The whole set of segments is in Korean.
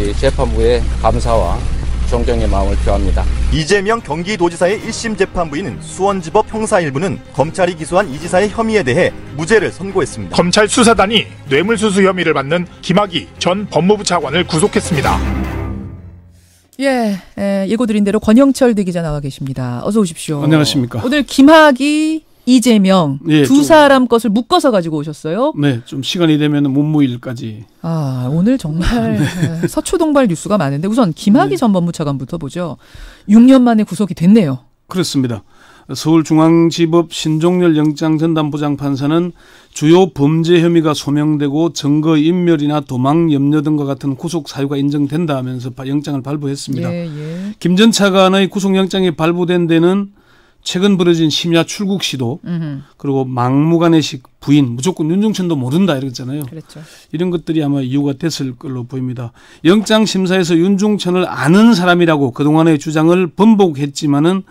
우리 재판부의 감사와 존경의 마음을 표합니다. 이재명 경기도지사의 1심 재판부인 수원지법 형사 1부는 검찰이 기소한 이 지사의 혐의에 대해 무죄를 선고했습니다. 검찰 수사단이 뇌물수수 혐의를 받는 김학의 전 법무부 차관을 구속했습니다. 예, 예, 예고드린 대로 권영철 대기자 나와 계십니다. 어서 오십시오. 안녕하십니까. 오늘 김학이 이재명 예, 두 사람 것을 묶어서 가지고 오셨어요. 네, 좀 시간이 되면 몸무일까지. 아 오늘 정말 네. 네. 서초동발 뉴스가 많은데 우선 김학의 네. 전 법무차관부터 보죠. 6년 만에 구속이 됐네요. 그렇습니다. 서울중앙지법 신종렬 영장 전담부장 판사는 주요 범죄 혐의가 소명되고 증거 인멸이나 도망 염려 등과 같은 구속 사유가 인정된다 하면서 영장을 발부했습니다. 예, 예. 김전 차관의 구속영장이 발부된 데는 최근 벌어진 심야 출국 시도 음흠. 그리고 막무가내식 부인 무조건 윤종천도 모른다 이랬잖아요. 그렇죠. 이런 것들이 아마 이유가 됐을 걸로 보입니다. 영장 심사에서 윤종천을 아는 사람이라고 그동안의 주장을 번복했지만은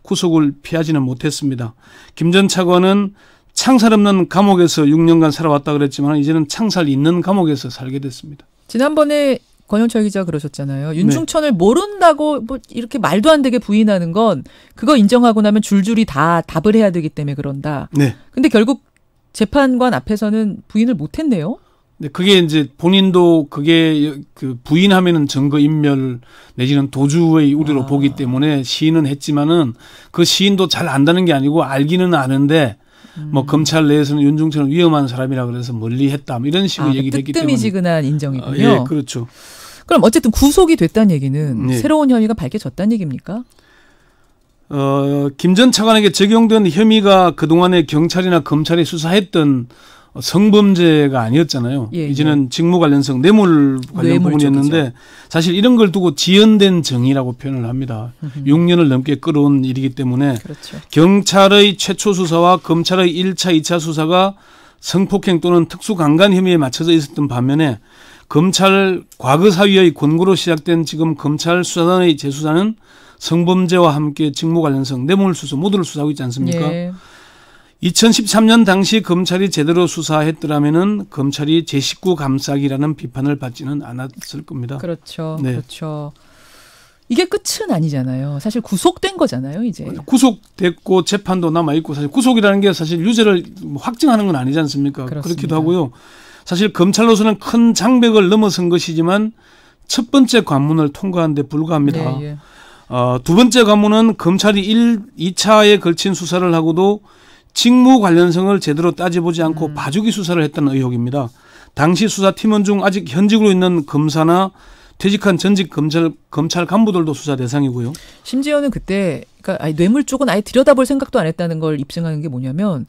구속을 피하지는 못했습니다. 김전 차관은 창살 없는 감옥에서 6년간 살아왔다 그랬지만 이제는 창살 있는 감옥에서 살게 됐습니다. 지난번에 권영철 기자 그러셨잖아요. 윤중천을 네. 모른다고 뭐 이렇게 말도 안 되게 부인하는 건 그거 인정하고 나면 줄줄이 다 답을 해야 되기 때문에 그런다. 네. 근데 결국 재판관 앞에서는 부인을 못 했네요. 근 네, 그게 이제 본인도 그게 그 부인하면은 증거 인멸 내지는 도주의 우려로 아. 보기 때문에 시인은 했지만은 그 시인도 잘 안다는 게 아니고 알기는 아는데 음. 뭐 검찰 내에서는 윤중천럼 위험한 사람이라 그래서 멀리했다 뭐 이런 식으로 아, 그 얘기를 했기 때문에 뜨미지근한 아, 인정이군요. 어, 예, 그렇죠. 그럼 어쨌든 구속이 됐다는 얘기는 예. 새로운 혐의가 밝혀졌다는 얘기입니까? 어, 김전 차관에게 적용된 혐의가 그동안에 경찰이나 검찰이 수사했던 성범죄가 아니었잖아요. 예, 예, 이제는 직무 관련성 뇌물 관련 뇌물 부분이었는데 쪽이죠. 사실 이런 걸 두고 지연된 정의라고 표현을 합니다. 음흠. 6년을 넘게 끌어온 일이기 때문에 그렇죠. 경찰의 최초 수사와 검찰의 1차, 2차 수사가 성폭행 또는 특수강간 혐의에 맞춰져 있었던 반면에 검찰 과거 사위의 권고로 시작된 지금 검찰 수사단의 재수사는 성범죄와 함께 직무 관련성 뇌물 수수 모두를 수사하고 있지 않습니까? 예. 2013년 당시 검찰이 제대로 수사했더라면은 검찰이 제 식구 감싸기라는 비판을 받지는 않았을 겁니다. 그렇죠. 네. 그렇죠. 이게 끝은 아니잖아요. 사실 구속된 거잖아요, 이제. 구속됐고 재판도 남아 있고 사실 구속이라는 게 사실 유죄를 뭐 확증하는 건 아니지 않습니까? 그렇습니다. 그렇기도 하고요. 사실 검찰로서는 큰 장벽을 넘어선 것이지만 첫 번째 관문을 통과한 데 불과합니다. 네, 예. 어, 두 번째 관문은 검찰이 일, 이차에 걸친 수사를 하고도 직무 관련성을 제대로 따져보지 않고 음. 봐주기 수사를 했다는 의혹입니다. 당시 수사팀원 중 아직 현직으로 있는 검사나 퇴직한 전직 검찰 검찰 간부들도 수사 대상이고요. 심지어는 그때 그러니까 아니, 뇌물 쪽은 아예 들여다볼 생각도 안 했다는 걸 입증하는 게 뭐냐면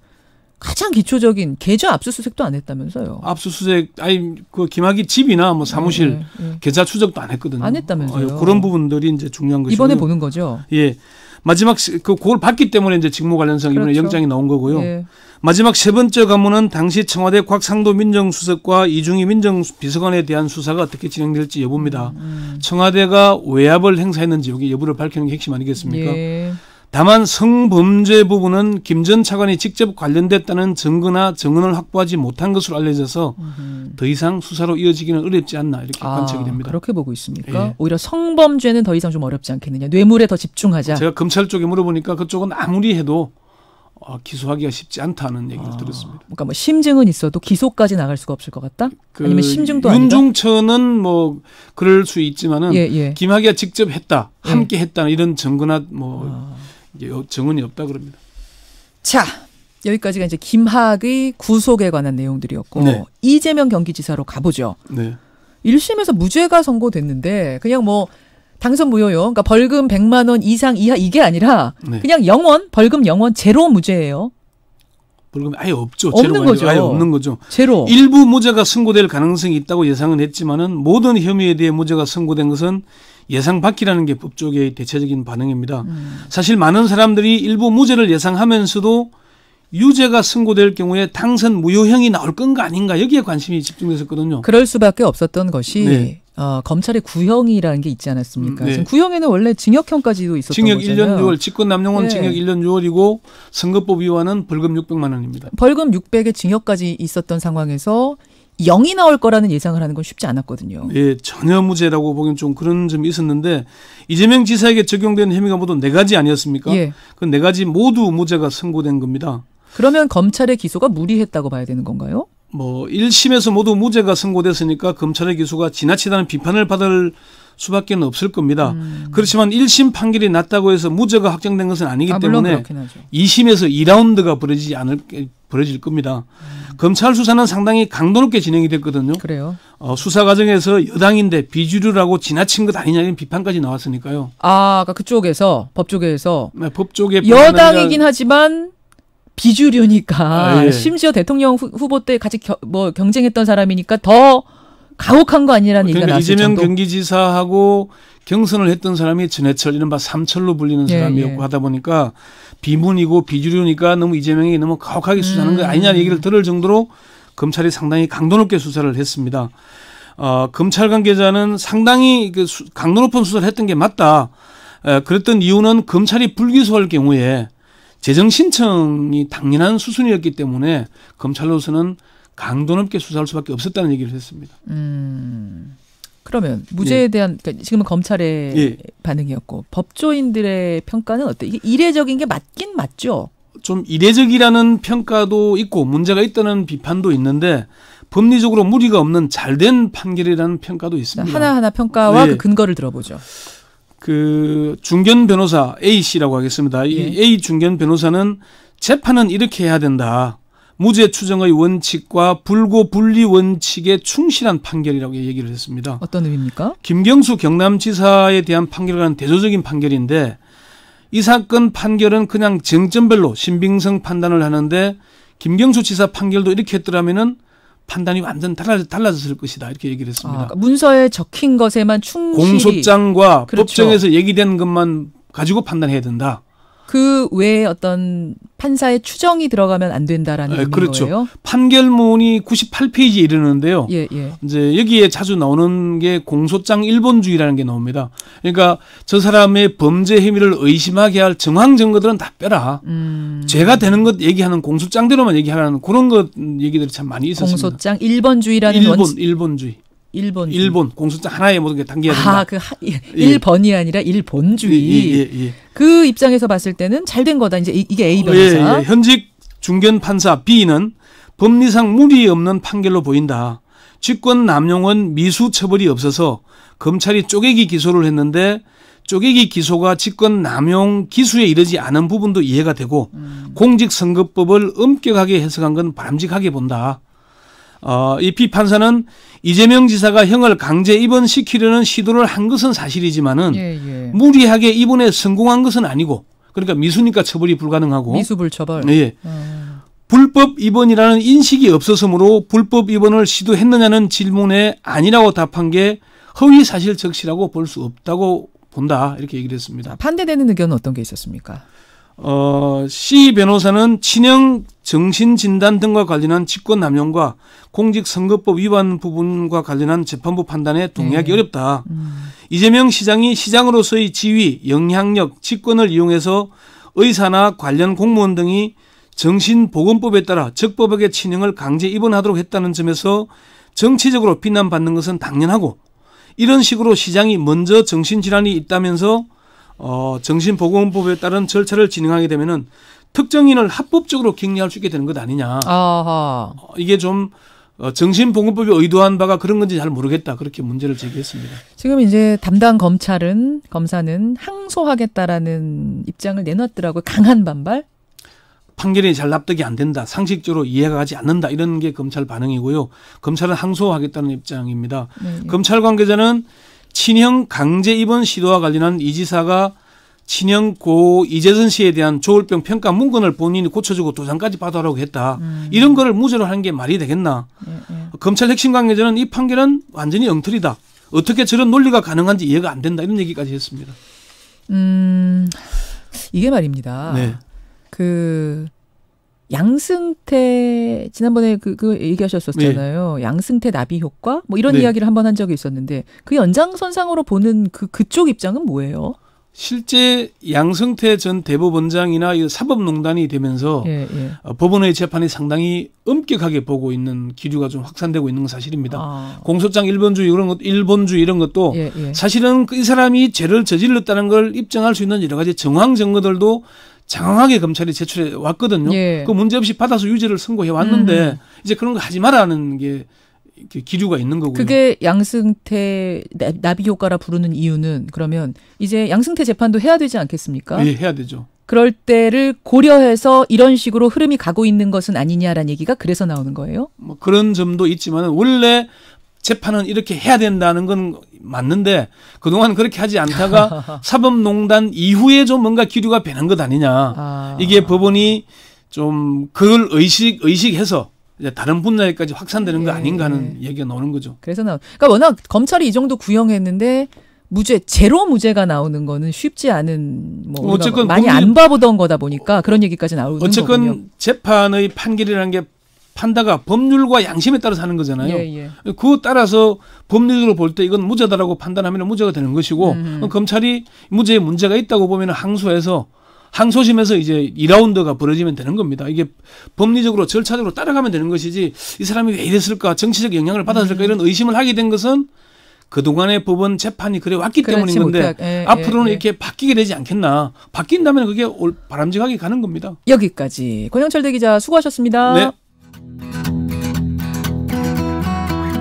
가장 기초적인 계좌 압수수색도 안 했다면서요. 압수수색 아니 그 김학의 집이나 뭐 네, 사무실 네, 네. 계좌 추적도 안 했거든요. 안 했다면서요. 어, 그런 부분들이 이제 중요한 거죠. 이번에 보는 거죠. 예. 마지막 그 그걸 봤기 때문에 이제 직무 관련성 그렇죠. 영장이 나온 거고요. 예. 마지막 세 번째 가문은 당시 청와대 곽상도 민정수석과 이중희 민정비서관에 대한 수사가 어떻게 진행될지 여부입니다. 음, 음. 청와대가 외압을 행사했는지 여기 여부를 밝히는 게 핵심 아니겠습니까? 예. 다만 성범죄 부분은 김 전 차관이 직접 관련됐다는 증거나 증언을 확보하지 못한 것으로 알려져서 음더 이상 수사로 이어지기는 어렵지 않나 이렇게 아, 관측이 됩니다. 그렇게 보고 있습니까? 예. 오히려 성범죄는 더 이상 좀 어렵지 않겠느냐. 뇌물에 더 집중하자. 제가 검찰 쪽에 물어보니까 그쪽은 아무리 해도 어, 기소하기가 쉽지 않다는 얘기를 아, 들었습니다. 그러니까 뭐 심증은 있어도 기소까지 나갈 수가 없을 것 같다. 그 아니면 심증도 아니다. 윤종천은 뭐 그럴 수 있지만은 예, 예. 김학의가 직접 했다, 예. 함께 했다 이런 증거나 뭐. 아. 이제 증언이 없다 그럽니다. 자, 여기까지가 이제 김학의 구속에 관한 내용들이었고 네. 이재명 경기지사로 가보죠. 네. 1심에서 무죄가 선고됐는데 그냥 뭐 당선 무효요. 그러니까 벌금 100만 원 이상 이하 이게 아니라 네. 그냥 영원 벌금 영원 제로 무죄예요. 벌금 아예 없죠. 없는 거죠. 아예 없는 거죠. 제로. 일부 무죄가 선고될 가능성이 있다고 예상은 했지만은 모든 혐의에 대해 무죄가 선고된 것은 예상 밖이라는 게 법조계의 대체적인 반응입니다. 음. 사실 많은 사람들이 일부 무죄를 예상하면서도 유죄가 선고될 경우에 당선 무효형이 나올 건가 아닌가 여기에 관심이 집중됐었거든요. 그럴 수밖에 없었던 것이 네. 어, 검찰의 구형이라는 게 있지 않았습니까? 네. 지금 구형에는 원래 징역형까지도 있었던 징역 거잖아요. 징역 1년 6월, 직권남용은 네. 징역 1년 6월이고 선거법 위반은 벌금 600만 원입니다. 벌금 600에 징역까지 있었던 상황에서 영이 나올 거라는 예상을 하는 건 쉽지 않았거든요. 예, 전혀 무죄라고 보기엔 좀 그런 점이 있었는데 이재명 지사에게 적용된 혐의가 모두 네 가지 아니었습니까? 예. 그네 가지 모두 무죄가 선고된 겁니다. 그러면 검찰의 기소가 무리했다고 봐야 되는 건가요? 뭐 1심에서 모두 무죄가 선고됐으니까 검찰의 기소가 지나치다는 비판을 받을 수밖에 없을 겁니다. 음. 그렇지만 1심 판결이 났다고 해서 무죄가 확정된 것은 아니기 아, 때문에 2심에서 2라운드가 벌어지지 않을 벌어질 겁니다. 음. 검찰 수사는 상당히 강도 높게 진행이 됐거든요. 그래요. 어, 수사 과정에서 여당인데 비주류라고 지나친 것 아니냐는 비판까지 나왔으니까요. 아, 아까 그러니까 그쪽에서 법 쪽에서 네, 법 쪽에 여당이긴 하지만 비주류니까 아, 예. 심지어 대통령 후, 보때 같이 겨, 뭐 경쟁했던 사람이니까 더 가혹한 거 아니라는 얘기가 그러니까 나왔을 이재명 정도. 경기지사하고 경선을 했던 사람이 전해철 이른바 삼철로 불리는 예, 사람이었고 예. 하다 보니까 비문이고 비주류니까 너무 이재명이 너무 가혹하게 수사하는 음. 거 아니냐는 얘기를 들을 정도로 검찰이 상당히 강도 높게 수사를 했습니다. 어, 검찰 관계자는 상당히 그 수, 강도 높은 수사를 했던 게 맞다. 에, 그랬던 이유는 검찰이 불기소할 경우에 재정 신청이 당연한 수순이었기 때문에 검찰로서는 강도 높게 수사할 수밖에 없었다는 얘기를 했습니다. 음. 그러면 무죄에 예. 대한 그러니까 지금은 검찰의 예. 반응이었고 법조인들의 평가는 어때? 이게 이례적인 게 맞긴 맞죠. 좀 이례적이라는 평가도 있고 문제가 있다는 비판도 있는데 법리적으로 무리가 없는 잘된 판결이라는 평가도 있습니다. 하나하나 평가와 예. 그 근거를 들어보죠. 그 중견 변호사 A 씨라고 하겠습니다. 이 예. A 중견 변호사는 재판은 이렇게 해야 된다. 무죄 추정의 원칙과 불고 분리 원칙에 충실한 판결이라고 얘기를 했습니다. 어떤 의미입니까? 김경수 경남지사에 대한 판결과는 대조적인 판결인데 이 사건 판결은 그냥 쟁점별로 신빙성 판단을 하는데 김경수 지사 판결도 이렇게 했더라면은 판단이 완전 달라, 졌을 것이다 이렇게 얘기를 했습니다. 아, 그러니까 문서에 적힌 것에만 충실히 공소장과 그렇죠. 법정에서 얘기된 것만 가지고 판단해야 된다. 그 외에 어떤 판사의 추정이 들어가면 안 된다라는 네, 그렇죠. 거예요. 판결문이 98페이지에 이르는데요. 예, 예. 이제 여기에 자주 나오는 게 공소장 일본주의라는 게 나옵니다. 그러니까 저 사람의 범죄 혐의를 의심하게 할 정황 증거들은 다 빼라. 음. 죄가 되는 것 얘기하는 공소장대로만 얘기하는 그런 것 얘기들이 참 많이 있었습니다. 공소장 일본주의라는 일본 원 일본주의. 일본 일본 공소장 하나에 모든 게단계야 된다. 아, 그 하, 예, 예. 일본이 아니라 일본주의. 예, 예, 예, 예. 그 입장에서 봤을 때는 잘 된 거다. 이제 이, 게 A 변호사. 현직 중견 판사 B는 법리상 무리 없는 판결로 보인다. 직권 남용은 미수 처벌이 없어서 검찰이 쪼개기 기소를 했는데 쪼개기 기소가 직권 남용 기수에 이르지 않은 부분도 이해가 되고 음. 공직선거법을 엄격하게 해석한 건 바람직하게 본다. 어, 이피 판사는 이재명 지사가 형을 강제 입원시키려는 시도를 한 것은 사실이지만은 예, 예. 무리하게 입원에 성공한 것은 아니고 그러니까 미수니까 처벌이 불가능하고 미수불처벌. 예. 어. 불법 입원이라는 인식이 없었으므로 불법 입원을 시도했느냐는 질문에 아니라고 답한 게 허위 사실 적시라고 볼 수 없다고 본다 이렇게 얘기를 했습니다. 반대되는 의견은 어떤 게 있었습니까? 어, C 변호사는 친형 정신진단 등과 관련한 직권남용과 공직선거법 위반 부분과 관련한 재판부 판단에 동의하기 네. 어렵다. 음. 이재명 시장이 시장으로서의 지위, 영향력, 직권을 이용해서 의사나 관련 공무원 등이 정신보건법에 따라 적법하게 친형을 강제 입원하도록 했다는 점에서 정치적으로 비난받는 것은 당연하고 이런 식으로 시장이 먼저 정신질환이 있다면서 어, 정신보건법에 따른 절차를 진행하게 되면은 특정인을 합법적으로 격리할 수 있게 되는 것 아니냐. 아하. 어, 이게 좀 어, 정신보건법이 의도한 바가 그런 건지 잘 모르겠다. 그렇게 문제를 제기했습니다. 지금 이제 담당 검찰은 검사는 항소하겠다라는 입장을 내놨더라고요. 강한 반발. 판결이 잘 납득이 안 된다. 상식적으로 이해가 가지 않는다. 이런 게 검찰 반응이고요. 검찰은 항소하겠다는 입장입니다. 네. 검찰 관계자는 친형 강제 입원 시도와 관련한 이 지사가 친형 고 이재선 씨에 대한 조울병 평가 문건을 본인이 고쳐주고 도장까지 받아라고 했다. 음. 이런 거를 무죄로 하는 게 말이 되겠나. 예, 예. 검찰 핵심 관계자는 이 판결은 완전히 엉터리다. 어떻게 저런 논리가 가능한지 이해가 안 된다. 이런 얘기까지 했습니다. 음, 이게 말입니다. 네. 그 양승태 지난번에 그, 그 얘기하셨었잖아요. 네. 양승태 나비 효과 뭐 이런 네. 이야기를 한번 한 적이 있었는데 그 연장선상으로 보는 그 그쪽 입장은 뭐예요? 실제 양승태 전 대법원장이나 사법농단이 되면서 예, 예. 어, 법원의 재판이 상당히 엄격하게 보고 있는 기류가 좀 확산되고 있는 건 사실입니다. 아. 공소장 일본주 이런 것, 일본주 이런 것도 예, 예. 사실은 그 이 사람이 죄를 저질렀다는 걸 입증할 수 있는 여러 가지 정황 증거들도 장황하게 검찰이 제출해 왔거든요. 예. 그 문제 없이 받아서 유죄를 선고해 왔는데 음. 이제 그런 거 하지 마라는 게 기류가 있는 거고요. 그게 양승태 나비 효과라 부르는 이유는 그러면 이제 양승태 재판도 해야 되지 않겠습니까? 예, 해야 되죠. 그럴 때를 고려해서 이런 식으로 흐름이 가고 있는 것은 아니냐라는 얘기가 그래서 나오는 거예요? 뭐 그런 점도 있지만 원래 재판은 이렇게 해야 된다는 건 맞는데 그동안 그렇게 하지 않다가 사법농단 이후에 좀 뭔가 기류가 변한 것 아니냐. 아. 이게 법원이 좀 그걸 의식 의식해서 이제 다른 분야에까지 확산되는 예. 거 아닌가 하는 얘기가 나오는 거죠. 그래서 나 그러니까 워낙 검찰이 이 정도 구형했는데 무죄 제로 무죄가 나오는 거는 쉽지 않은 뭐 어쨌건 많이 국민, 안 봐보던 거다 보니까 그런 얘기까지 나오는 어쨌건 거 재판의 판결이라는 게 판다가 법률과 양심에 따라사는 거잖아요. 예, 예. 그 따라서 법률적으로 볼 때 이건 무죄다라고 판단하면 무죄가 되는 것이고 음. 음. 검찰이 무죄에 문제가 있다고 보면 항소해서 항소심에서 이제 2라운드가 벌어지면 되는 겁니다. 이게 법리적으로 절차적으로 따라가면 되는 것이지 이 사람이 왜 이랬을까 정치적 영향을 받았을까 음. 이런 의심을 하게 된 것은 그동안의 법원 재판이 그래 왔기 때문인 건데 예, 앞으로는 예, 예. 이렇게 바뀌게 되지 않겠나 바뀐다면 그게 바람직하게 가는 겁니다. 여기까지 권영철 대기자 수고하셨습니다. 네.